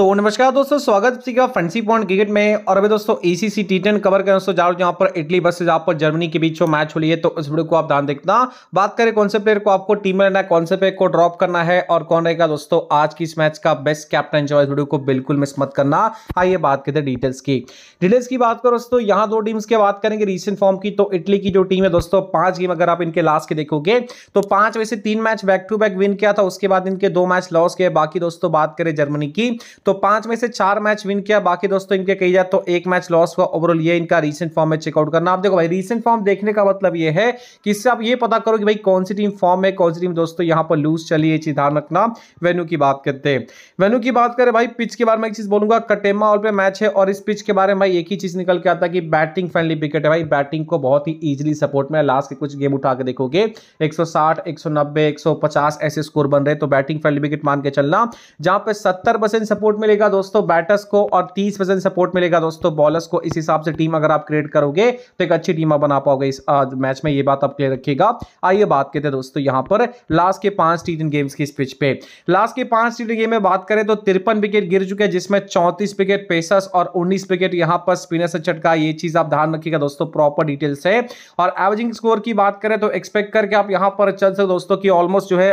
तो नमस्कार दोस्तों स्वागत है आपका फंसी पॉइंट क्रिकेट में और अभी दोस्तों एसीसी टी टेन कवर करें दोस्तों जाओ जहाँ पर इटली बस जहाँ पर जर्मनी के बीच जो मैच हो रही है तो उस वीडियो को आप ध्यान देखना बात करें कौन से प्लेयर को आपको टीम में रहना है कौन से प्लेयर को ड्रॉप करना है और कौन रहेगा दोस्तों आज की इस मैच का बेस्ट कैप्टन जो है वीडियो को बिल्कुल मिस मत करना आइए हाँ, बात करते डिटेल्स की डिटेल्स की बात करो दोस्तों यहाँ दो टीम्स की बात करेंगे रिसेंट फॉर्म की तो इटली की जो टीम है दोस्तों पांच गेम अगर आप इनके लास्ट के देखोगे तो पांच वैसे तीन match back to back win किया था उसके बाद इनके दो मैच लॉस किए बाकी दोस्तों बात करें जर्मनी की तो तो पांच में से चार मैच विन किया बाकी दोस्तों इनके कही जाए तो एक मैच लॉस हुआ ओवरऑल ये इनका रीसेंट फॉर्म में चेकआउट करना आप देखो भाई रीसेंट फॉर्म देखने का मतलब ये है कि इससे आप ये पता करो कि भाई कौन सी टीम फॉर्म में कौन सी टीम दोस्तों यहां पर लूज चली है चीज ध्यान रखना वेन्यू की बात करते हैं वेन्यू की बात करें भाई पिच के बारे में एक चीज बोलूंगा कटेमा ऑल पे मैच है और इस पिच के बारे में भाई एक ही चीज निकल के आता है कि बैटिंग फ्रेंडली विकेट है भाई बैटिंग को बहुत ही ईजिली सपोर्ट में लास्ट के कुछ गेम उठा के देखोगे एक सौ 150 ऐसे स्कोर बन रहे तो बैटिंग फ्रेंडली विकेट मान के चलना जहां पर सत्तर सपोर्ट सपोर्ट मिलेगा दोस्तों बैटर्स को और 30 परसेंट सपोर्ट मिलेगा दोस्तों बॉलर्स को इस हिसाब से टीम अगर आप क्रिएट करोगे तो एक अच्छी टीम आप बना पाओगे इस आ, मैच में ये बात आप क्लियर रखिएगा आइए बात करते हैं दोस्तों यहाँ पर लास्ट के पांच टी गेम्स की पिच पे लास्ट के पांच टी गेम में बात करें तो तिरपन विकेट गिर चुके हैं जिसमें चौंतीस विकेट पेसर्स और उन्नीस विकेट यहाँ पर स्पिनर्स से चटका ये चीज आप ध्यान रखिएगा दोस्तों प्रॉपर डिटेल से और एवरेजिंग स्कोर की बात करें तो एक्सपेक्ट करके आप यहाँ पर चल सकते दोस्तों की ऑलमोस्ट जो है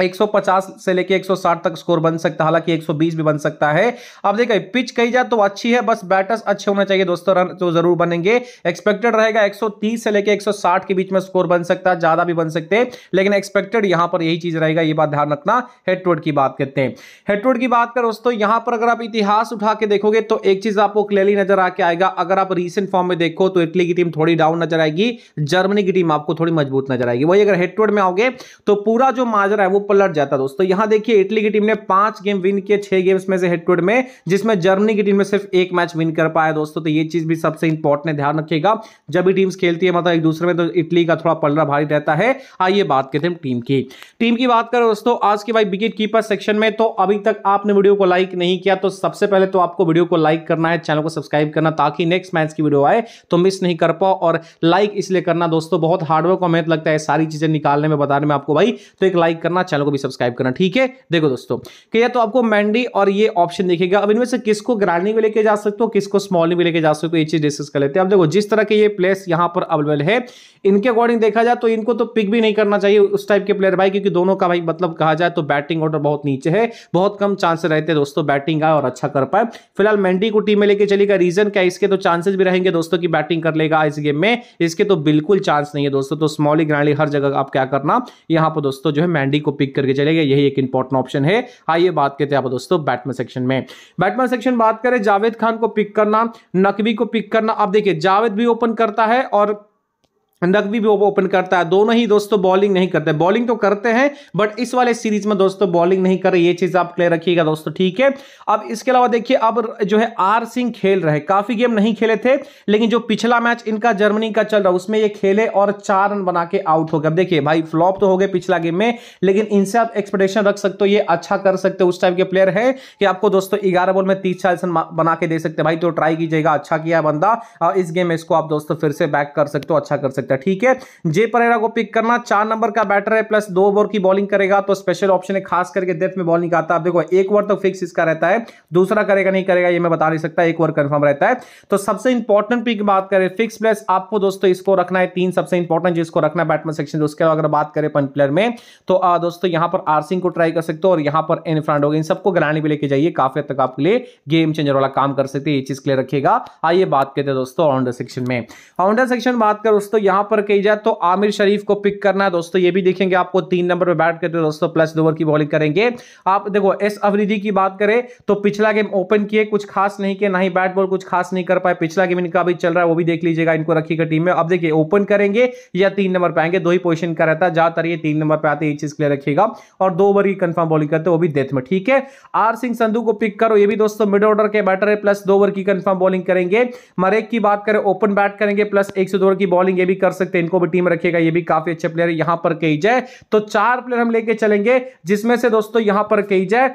150 से लेके 160 तक स्कोर बन सकता है हालांकि 120 भी बन सकता है अब देखिए पिच कही जाए तो अच्छी है बस बैटर्स अच्छे होना चाहिए दोस्तों रन तो जरूर बनेंगे एक्सपेक्टेड रहेगा 130 से लेके 160 के बीच में स्कोर बन सकता है ज्यादा भी बन सकते हैं लेकिन एक्सपेक्टेड यहां पर यही चीज रहेगा ये बात ध्यान रखना हेटवर्ड की बात करते हैं हेटवर्ड की बात कर दोस्तों यहां पर अगर आप इतिहास उठा के देखोगे तो एक चीज आपको क्लियरली नजर आके आएगा अगर आप रिसेंट फॉर्म में देखो तो इटली की टीम थोड़ी डाउन नजर आएगी जर्मनी की टीम आपको थोड़ी मजबूत नजर आएगी वही अगर हेटवर्ड में आओगे तो पूरा जो माजरा है वो पलट जाता दोस्तों तो यहां देखिए इटली की टीम ने पांच गेम विन किए छह गेम्स में से हेड में जिसमें जर्मनी की टीम ने सिर्फ एक मैच विन कर पाया दोस्तों तो ये चीज भी सबसे इंपॉर्टेंट ध्यान रखिएगा जब भी टीम्स खेलती है मतलब एक दूसरे में तो इटली का थोड़ा पलड़ा भारी रहता है आइए बात करते हैं टीम की टीम की बात करें दोस्तों आज की भाई विकेट कीपर सेक्शन में तो अभी तक आपने वीडियो को लाइक नहीं किया तो सबसे पहले तो आपको वीडियो को लाइक करना है चैनल को सब्सक्राइब करना ताकि नेक्स्ट मैच की वीडियो आए तो मिस नहीं कर पाओ और लाइक इसलिए करना दोस्तों बहुत हार्डवर्क और मेहनत लगता है सारी चीजें निकालने में बताने में आपको भाई तो एक लाइक करना चैनल को भी सब्सक्राइब करना ठीक है देखो दोस्तों या तो आपको मैंडी और ये ऑप्शन देखेगा अब इनमें से किसको ग्रैंडिंग में लेके जा सकते हो किसको स्मॉलिंग में लेके जा सकते हो ये चीज डिस्कस कर लेते हैं अब देखो जिस तरह के ये प्लेस यहाँ पर अवेलेबल है इनके अकॉर्डिंग देखा जाए तो इनको तो पिक भी नहीं करना चाहिए उस टाइप के प्लेयर भाई क्योंकि दोनों का भाई मतलब कहा जाए तो बैटिंग ऑर्डर बहुत नीचे है बहुत कम चांसेस रहते हैं दोस्तों बैटिंग आए और अच्छा कर पाए फिलहाल मेंडी को टीम में लेके चलेगा रीजन क्या इसके तो चांसेस भी रहेंगे दोस्तों की बैटिंग कर लेगा इस गेम में इसके तो बिल्कुल चांस नहीं है दोस्तों तो स्मॉली ग्रांडी हर जगह आप क्या करना यहां पर दोस्तों जो है मैंडी को पिक करके चले गए यही एक इंपॉर्टेंट ऑप्शन है आइए बात करते हैं दोस्तों बैटमैन सेक्शन में बैटमैन सेक्शन बात करें जावेद खान को पिक करना नकवी को पिक करना अब देखिए जावेद भी ओपन करता है और रग्बी भी ओपन करता है दोनों ही दोस्तों बॉलिंग नहीं करते बॉलिंग तो करते हैं बट इस वाले सीरीज में दोस्तों बॉलिंग नहीं कर रहे ये चीज आप क्लियर रखिएगा दोस्तों ठीक है अब इसके अलावा देखिए अब जो है आर सिंह खेल रहे काफी गेम नहीं खेले थे लेकिन जो पिछला मैच इनका जर्मनी का चल रहा उसमें ये खेले और चार रन बना के आउट हो गए देखिए भाई फ्लॉप तो हो गए पिछला गेम में लेकिन इनसे आप एक्सपेक्टेशन रख सकते हो ये अच्छा कर सकते हो उस टाइप के प्लेयर है कि आपको दोस्तों ग्यारह बॉल में तीस चालीस रन बना के दे सकते भाई तो ट्राई कीजिएगा अच्छा किया बंदा इस गेम में इसको आप दोस्तों फिर से बैक कर सकते हो अच्छा कर सकते सकता है ठीक है जे परेरा को पिक करना चार नंबर का बैटर है प्लस दो ओवर की बॉलिंग करेगा तो स्पेशल ऑप्शन है खास करके डेथ में बॉलिंग आता है आप देखो एक ओवर तो फिक्स इसका रहता है दूसरा करेगा नहीं करेगा ये मैं बता नहीं सकता एक ओवर कंफर्म रहता है तो सबसे इंपॉर्टेंट पिक बात करें फिक्स प्लस आपको दोस्तों इसको रखना है तीन सबसे इंपॉर्टेंट जिसको रखना है बैटमैन सेक्शन उसके अगर बात करें पंच प्लेयर में तो दोस्तों यहां पर आरसिंग को ट्राई कर सकते हो और यहां पर एन फ्रांडोग इन सबको ग्रानी भी लेके जाइए काफी तक आपके लिए गेम चेंजर वाला काम कर सकते हैं ये चीज क्लियर रखेगा आइए बात करते हैं दोस्तों ऑनडर सेक्शन में ऑनडर सेक्शन बात कर दोस्तों यहां पर कही जाए तो आमिर शरीफ को पिक करना है दोस्तों ये भी देखेंगे आपको तीन नंबर पर बैट करते दोस्तों प्लस ओवर की बॉलिंग करेंगे आप देखो एस अवरिधि की बात करें तो पिछला गेम ओपन किए कुछ खास नहीं किया ना ही बैट बॉल कुछ खास नहीं कर पाए पिछला गेम इनका अभी चल रहा है वो भी देख लीजिएगा इनको रखिएगा टीम में अब देखिए ओपन करेंगे या तीन नंबर पर आएंगे दो ही पोजिशन का रहता है ज्यादातर ये तीन नंबर पर आते ये चीज क्लियर रखिएगा और दो ओवर की कंफर्म बॉलिंग करते वो भी डेथ में ठीक है आर सिंह संधु को पिक करो ये भी दोस्तों मिड ऑर्डर के बैटर है प्लस दो ओवर की कंफर्म बॉलिंग करेंगे मरेक की बात करें ओपन बैट करेंगे प्लस एक से दो ओवर की बॉलिंग ये भी कर सकते हैं इनको भी टीम रखेगा ये भी काफी अच्छे प्लेयर यहां पर कही जाए तो चार प्लेयर हम लेके चलेंगे जिसमें से दोस्तों यहां पर कही जाए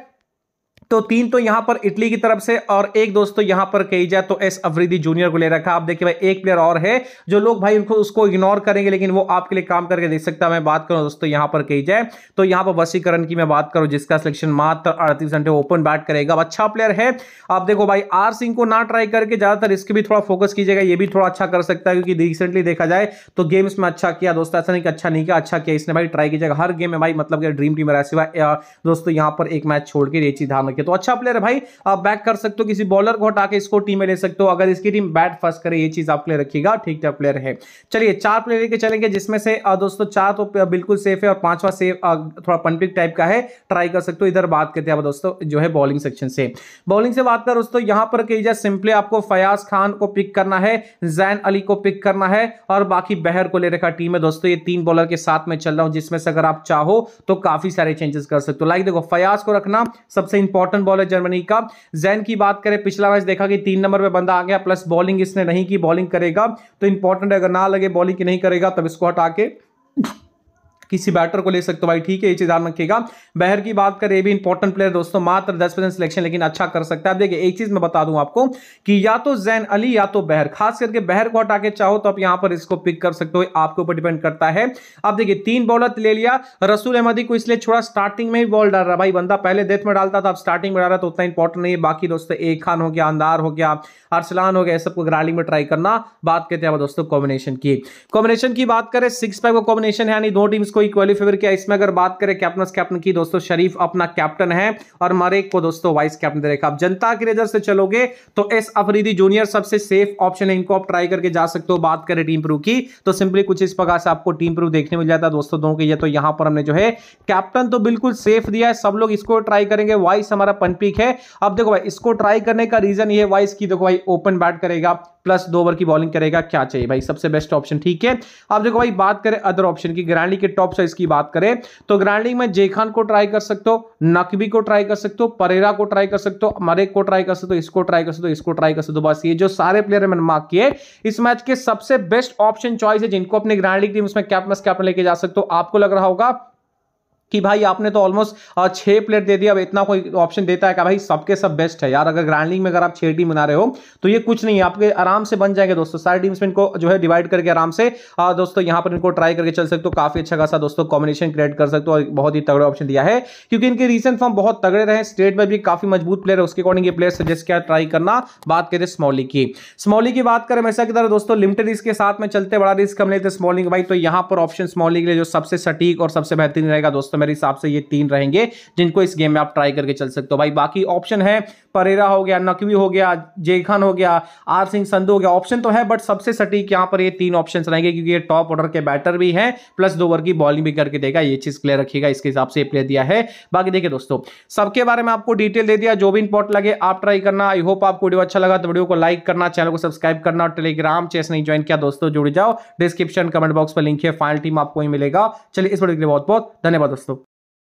तो तीन तो यहां पर इटली की तरफ से और एक दोस्तों तो यहां पर कही जाए तो एस अवरीदी जूनियर को ले रखा आप देखिए भाई एक प्लेयर और है जो लोग भाई उनको उसको इग्नोर करेंगे लेकिन वो आपके लिए काम करके देख सकता है मैं बात करूं दोस्तों यहां पर कही जाए तो यहां पर वसीकरण की मैं बात करूं जिसका सिलेक्शन मात्र अड़तीस घंटे ओपन बैट करेगा अच्छा प्लेयर है आप देखो भाई आर सिंह को ना ट्राई करके ज्यादातर इसके भी थोड़ा फोकस कीजिएगा ये भी थोड़ा अच्छा कर सकता है क्योंकि रिसेंटली देखा जाए तो गेम्स में अच्छा किया दोस्तों ऐसा नहीं कि अच्छा नहीं किया अच्छा किया इसने भाई ट्राई कीजिएगा हर गेम में भाई मतलब ड्रीम टीम रहा सिवा दोस्तों यहां पर एक मैच छोड़ के रेची धाम के तो अच्छा प्लेयर है भाई आप बैक कर सकते हो किसी बॉलर को हटा के इसको टीम में ले सकते हो अगर इसकी टीम बैट फर्स्ट करे ये चीज आप क्लियर रखिएगा ठीक ठाक प्लेयर है चलिए चार प्लेयर लेके चलेंगे जिसमें से दोस्तों चार तो बिल्कुल सेफ है और पांचवा सेफ थोड़ा पनपिक टाइप का है ट्राई कर सकते हो इधर बात करते हैं दोस्तों जो है बॉलिंग सेक्शन से बॉलिंग से बात कर दोस्तों यहां पर कही जाए सिंपली आपको फयाज खान को पिक करना है जैन अली को पिक करना है और बाकी बहर को ले रखा टीम है दोस्तों ये तीन बॉलर के साथ में चल रहा हूं जिसमें से अगर आप चाहो तो काफी सारे चेंजेस कर सकते हो लाइक देखो फयाज को रखना सबसे इंपॉर्टेंट इंपॉर्टेंट बॉल है जर्मनी का जैन की बात करें पिछला मैच देखा कि तीन नंबर पर बंदा आ गया प्लस बॉलिंग इसने नहीं की बॉलिंग करेगा तो इंपॉर्टेंट अगर ना लगे बॉलिंग की नहीं करेगा तब इसको हटा के किसी बैटर को ले सकते हो भाई ठीक है ये चीज़ ध्यान रखिएगा बहर की बात करें भी इंपॉर्टेंट प्लेयर दोस्तों मात्र दस परसेंट सिलेक्शन लेकिन अच्छा कर सकता है देखिए एक चीज़ मैं बता दूं आपको कि या तो जैन अली या तो बहर खास करके बहर को हटा के चाहो तो आप यहाँ पर इसको पिक कर सकते हो आपके ऊपर डिपेंड करता है अब देखिए तीन बॉलर ले लिया रसूल अहमदी को इसलिए छोड़ा स्टार्टिंग में ही बॉल डाल रहा भाई बंदा पहले डेथ में डालता था अब स्टार्टिंग में डाल रहा तो उतना इंपॉर्टेंट नहीं है बाकी दोस्तों एक खान हो गया अंदार हो गया अरसलान हो गया सबको ग्राली में ट्राई करना बात करते हैं दोस्तों कॉम्बिनेशन की कॉम्बिनेशन की बात करें सिक्स फाइव का कॉम्बिनेशन है यानी दो टीम्स को ही क्वालिफाइवर किया इसमें अगर बात करें कैप्टन कैप्टन की दोस्तों शरीफ अपना कैप्टन है और मरेक को दोस्तों वाइस कैप्टन दे रखा अब जनता की नजर से चलोगे तो एस अफरीदी जूनियर सबसे सेफ ऑप्शन है इनको आप ट्राई करके जा सकते हो बात करें टीम प्रू की तो सिंपली कुछ इस प्रकार से आपको टीम प्रू देखने मिल जाता है दोस्तों दो के तो यहां पर हमने जो है कैप्टन तो बिल्कुल सेफ दिया है सब लोग इसको ट्राई करेंगे वाइस हमारा पनपीक है अब देखो भाई इसको ट्राई करने का रीजन ये वाइस की देखो भाई ओपन बैट करेगा प्लस दो ओवर की बॉलिंग करेगा क्या चाहिए भाई सबसे बेस्ट ऑप्शन ठीक है अब देखो भाई बात करें अदर ऑप्शन की ग्रैंड के टॉप साइज की बात करें तो ग्रैंड में जेखान को ट्राई कर सकते हो नकबी को ट्राई कर सकते हो परेरा को ट्राई कर सकते हो मरेक को ट्राई कर सकते हो इसको ट्राई कर सकते हो इसको ट्राई कर सकते हो बस ये जो सारे प्लेयर है मैंने मार्क किए इस मैच के सबसे बेस्ट ऑप्शन चॉइस है जिनको अपने ग्रैंड टीम उसमें कैप्टन कैप्टन लेके जा सकते हो आपको लग रहा होगा कि भाई आपने तो ऑलमोस्ट छः प्लेट दे दिया अब इतना कोई ऑप्शन देता है कि भाई सबके सब बेस्ट है यार अगर ग्रैंड में अगर आप छः टीम बना रहे हो तो ये कुछ नहीं है आपके आराम से बन जाएंगे दोस्तों सारे टीम्स में इनको जो है डिवाइड करके आराम से आ, दोस्तों यहाँ पर इनको ट्राई करके चल सकते हो काफ़ी अच्छा खासा दोस्तों कॉम्बिनेशन क्रिएट कर सकते हो और बहुत ही तगड़े ऑप्शन दिया है क्योंकि इनके रिसेंट फॉर्म बहुत तगड़े रहे स्टेट में भी काफ़ी मजबूत प्लेयर है उसके अकॉर्डिंग ये प्लेयर सजेस्ट किया ट्राई करना बात करें स्मॉली की स्मॉली की बात करें ऐसा कि तरह दोस्तों लिमिटेड रिस्क के साथ में चलते बड़ा रिस्क हम लेते स्मॉलिंग भाई तो यहाँ पर ऑप्शन स्मॉलिंग के लिए जो सबसे सटीक और सबसे बेहतरीन रहेगा दोस्तों तो मेरे हिसाब से ये तीन रहेंगे जिनको इस गेम में आप ट्राई करके चल सकते हो भाई बाकी ऑप्शन है परेरा हो गया नकवी हो गया जे खान हो गया आर सिंह संधु हो गया ऑप्शन तो है बट सबसे सटीक यहाँ पर ये तीन ऑप्शन रहेंगे क्योंकि ये टॉप ऑर्डर के बैटर भी हैं प्लस दो ओवर की बॉलिंग भी करके देगा ये चीज क्लियर रखिएगा इसके हिसाब से प्लेयर दिया है बाकी देखिए दोस्तों सबके बारे में आपको डिटेल दे दिया जो भी इंपॉर्ट लगे आप ट्राई करना आई होप आपको वीडियो अच्छा लगा तो वीडियो को लाइक करना चैनल को सब्सक्राइब करना और टेलीग्राम चेस नहीं ज्वाइन किया दोस्तों जुड़ जाओ डिस्क्रिप्शन कमेंट बॉक्स पर लिंक है फाइनल टीम आपको ही मिलेगा चलिए इस वीडियो के लिए बहुत बहुत धन्यवाद दोस्तों